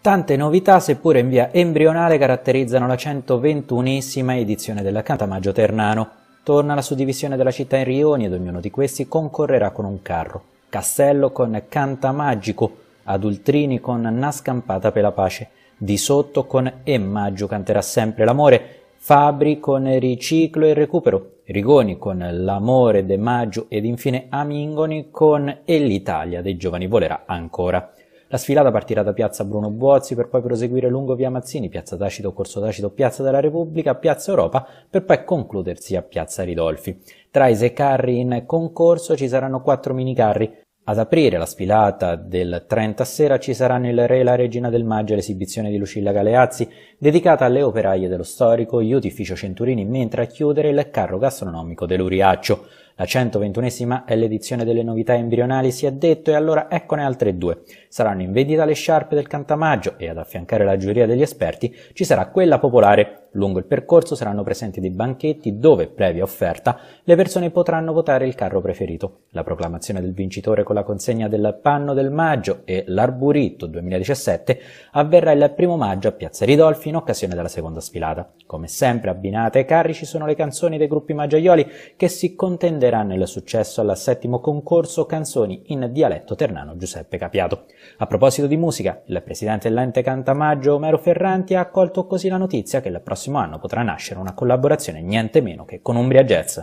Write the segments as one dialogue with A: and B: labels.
A: Tante novità, seppure in via embrionale, caratterizzano la 121esima edizione della Cantamaggio Ternano. Torna la suddivisione della città in rioni ed ognuno di questi concorrerà con un carro. Castello con Cantamagico, Adultrini con Scampata per la pace, Di Sotto con E Maggio canterà sempre l'amore, Fabri con Riciclo e recupero, Rigoni con L'amore de Maggio ed infine Amingoni con E l'Italia dei giovani volerà ancora. La sfilata partirà da piazza Bruno Buozzi per poi proseguire lungo via Mazzini, piazza Tacito, Corso Tacito, piazza della Repubblica, piazza Europa per poi concludersi a piazza Ridolfi. Tra i sei carri in concorso ci saranno quattro minicarri ad aprire la sfilata del 30 sera ci saranno il Re e la Regina del Maggio e l'esibizione di Lucilla Galeazzi, dedicata alle operaie dello storico Iutificio Centurini, mentre a chiudere il carro gastronomico dell'Uriaccio. La 121esima è l'edizione delle novità embrionali, si è detto, e allora eccone altre due. Saranno in vendita le sciarpe del cantamaggio e ad affiancare la giuria degli esperti ci sarà quella popolare Lungo il percorso saranno presenti dei banchetti dove, previa offerta, le persone potranno votare il carro preferito. La proclamazione del vincitore con la consegna del panno del maggio e l'arburito 2017 avverrà il primo maggio a Piazza Ridolfi in occasione della seconda sfilata. Come sempre abbinate ai carri ci sono le canzoni dei gruppi maggiaioli che si contenderanno il successo al settimo concorso Canzoni in dialetto ternano Giuseppe Capiato. A proposito di musica, il presidente dell'ente Cantamaggio Omero Ferranti ha accolto così la notizia che la prossima prossimo anno potrà nascere una collaborazione niente meno che con Umbria Jazz.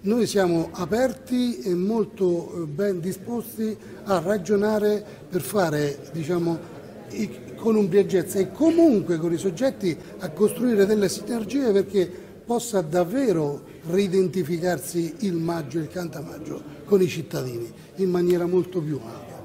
B: Noi siamo aperti e molto eh, ben disposti a ragionare per fare diciamo, con Umbria Jazz e comunque con i soggetti a costruire delle sinergie perché possa davvero ridentificarsi il maggio, il cantamaggio con i cittadini in maniera molto più ampia.